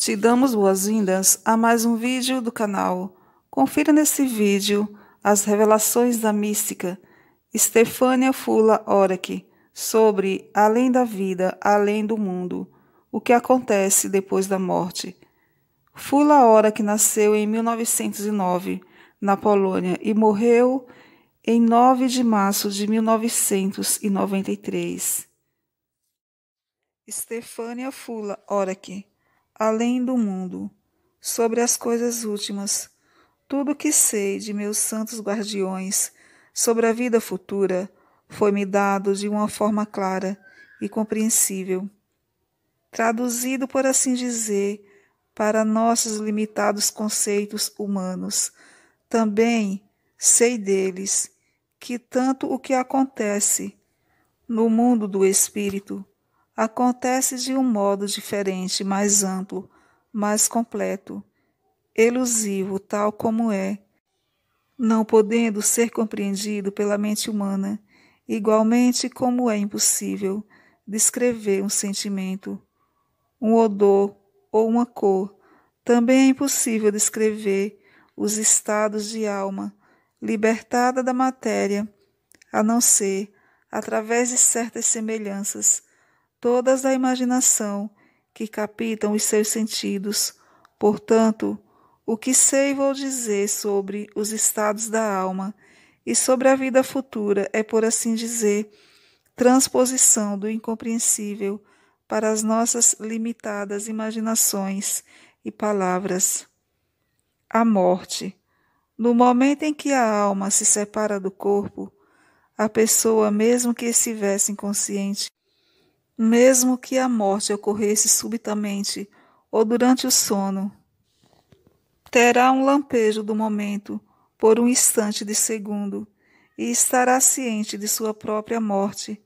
Te damos boas-vindas a mais um vídeo do canal. Confira nesse vídeo as revelações da mística Stefania Fula Orek sobre Além da Vida, Além do Mundo, o que acontece depois da morte. Fula Orek nasceu em 1909 na Polônia e morreu em 9 de março de 1993. Stefania Fula Orek além do mundo, sobre as coisas últimas, tudo o que sei de meus santos guardiões, sobre a vida futura, foi-me dado de uma forma clara e compreensível, traduzido, por assim dizer, para nossos limitados conceitos humanos. Também sei deles que tanto o que acontece no mundo do espírito acontece de um modo diferente, mais amplo, mais completo, elusivo, tal como é, não podendo ser compreendido pela mente humana, igualmente como é impossível descrever um sentimento, um odor ou uma cor. Também é impossível descrever os estados de alma libertada da matéria, a não ser através de certas semelhanças todas a imaginação que capitam os seus sentidos. Portanto, o que sei vou dizer sobre os estados da alma e sobre a vida futura é, por assim dizer, transposição do incompreensível para as nossas limitadas imaginações e palavras. A morte. No momento em que a alma se separa do corpo, a pessoa, mesmo que estivesse inconsciente, mesmo que a morte ocorresse subitamente ou durante o sono. Terá um lampejo do momento, por um instante de segundo, e estará ciente de sua própria morte.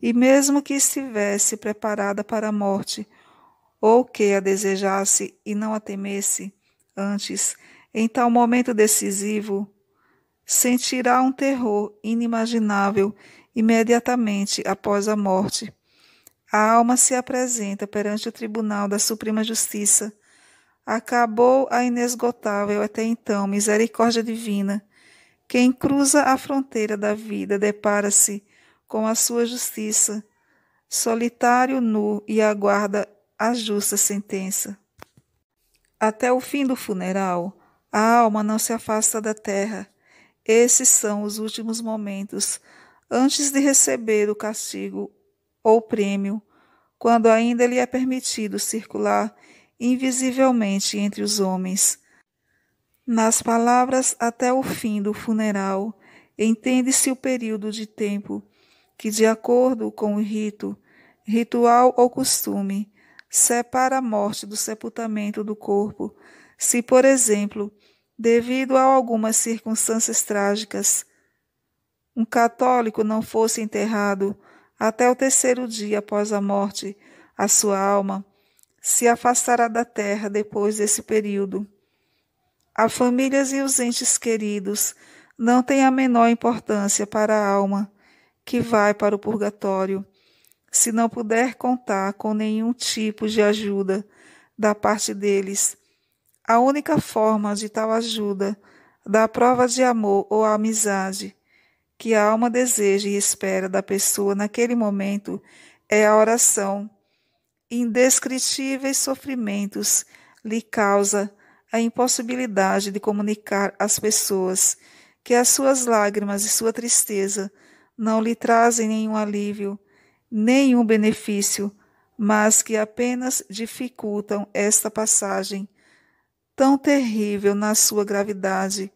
E mesmo que estivesse preparada para a morte, ou que a desejasse e não a temesse, antes, em tal momento decisivo, sentirá um terror inimaginável imediatamente após a morte a alma se apresenta perante o tribunal da Suprema Justiça. Acabou a inesgotável até então misericórdia divina. Quem cruza a fronteira da vida depara-se com a sua justiça, solitário, nu e aguarda a justa sentença. Até o fim do funeral, a alma não se afasta da terra. Esses são os últimos momentos antes de receber o castigo ou prêmio, quando ainda lhe é permitido circular invisivelmente entre os homens. Nas palavras até o fim do funeral, entende-se o período de tempo que, de acordo com o rito, ritual ou costume, separa a morte do sepultamento do corpo, se, por exemplo, devido a algumas circunstâncias trágicas, um católico não fosse enterrado até o terceiro dia após a morte, a sua alma se afastará da terra depois desse período. A famílias e os entes queridos não têm a menor importância para a alma que vai para o purgatório, se não puder contar com nenhum tipo de ajuda da parte deles. A única forma de tal ajuda dá prova de amor ou amizade que a alma deseja e espera da pessoa naquele momento é a oração. Indescritíveis sofrimentos lhe causa a impossibilidade de comunicar às pessoas que as suas lágrimas e sua tristeza não lhe trazem nenhum alívio, nenhum benefício, mas que apenas dificultam esta passagem tão terrível na sua gravidade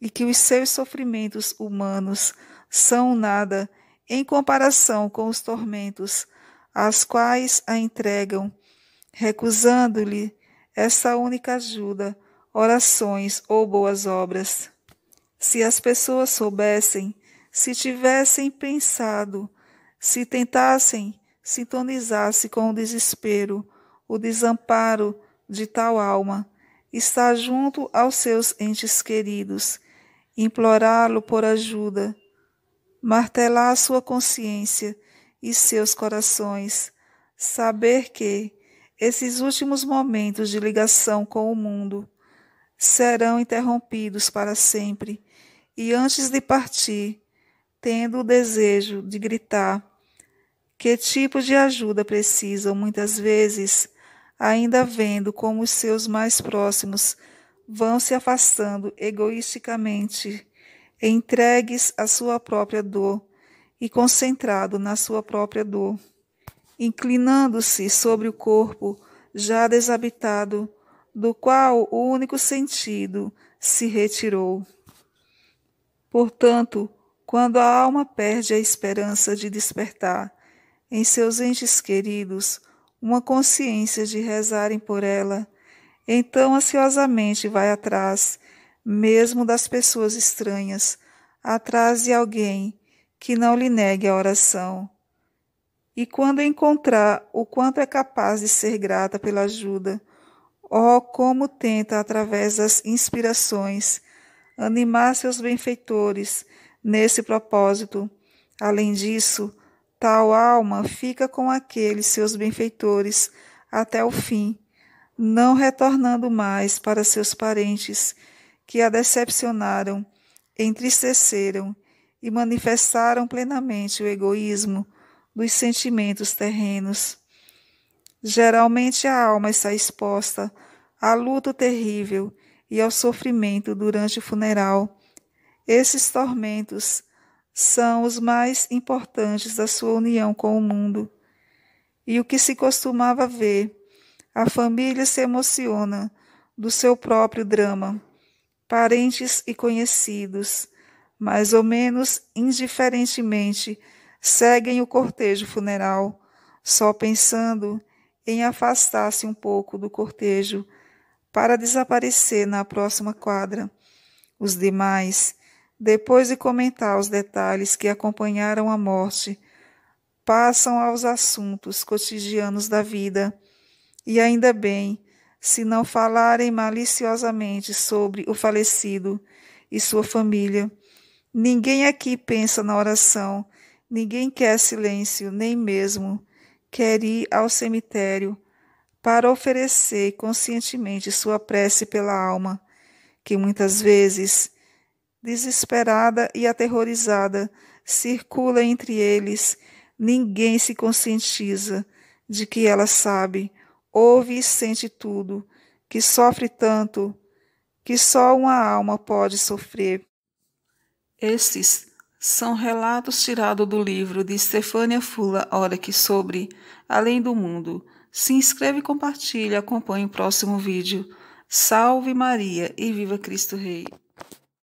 e que os seus sofrimentos humanos são nada em comparação com os tormentos às quais a entregam, recusando-lhe essa única ajuda, orações ou boas obras. Se as pessoas soubessem, se tivessem pensado, se tentassem sintonizar-se com o desespero, o desamparo de tal alma, está junto aos seus entes queridos implorá-lo por ajuda, martelar sua consciência e seus corações, saber que esses últimos momentos de ligação com o mundo serão interrompidos para sempre, e antes de partir, tendo o desejo de gritar que tipo de ajuda precisam, muitas vezes, ainda vendo como os seus mais próximos vão se afastando egoisticamente, entregues à sua própria dor e concentrado na sua própria dor, inclinando-se sobre o corpo já desabitado, do qual o único sentido se retirou. Portanto, quando a alma perde a esperança de despertar em seus entes queridos uma consciência de rezarem por ela, então, ansiosamente, vai atrás, mesmo das pessoas estranhas, atrás de alguém que não lhe negue a oração. E quando encontrar o quanto é capaz de ser grata pela ajuda, oh, como tenta, através das inspirações, animar seus benfeitores nesse propósito. Além disso, tal alma fica com aqueles seus benfeitores até o fim, não retornando mais para seus parentes, que a decepcionaram, entristeceram e manifestaram plenamente o egoísmo dos sentimentos terrenos. Geralmente a alma está exposta a luto terrível e ao sofrimento durante o funeral. Esses tormentos são os mais importantes da sua união com o mundo. E o que se costumava ver a família se emociona do seu próprio drama. Parentes e conhecidos, mais ou menos indiferentemente, seguem o cortejo funeral, só pensando em afastar-se um pouco do cortejo para desaparecer na próxima quadra. Os demais, depois de comentar os detalhes que acompanharam a morte, passam aos assuntos cotidianos da vida e ainda bem, se não falarem maliciosamente sobre o falecido e sua família. Ninguém aqui pensa na oração, ninguém quer silêncio, nem mesmo quer ir ao cemitério para oferecer conscientemente sua prece pela alma, que muitas vezes, desesperada e aterrorizada, circula entre eles. Ninguém se conscientiza de que ela sabe ouve e sente tudo, que sofre tanto, que só uma alma pode sofrer. Esses são relatos tirados do livro de Stefania Fula Orek sobre Além do Mundo. Se inscreve, compartilhe, acompanhe o próximo vídeo. Salve Maria e viva Cristo Rei!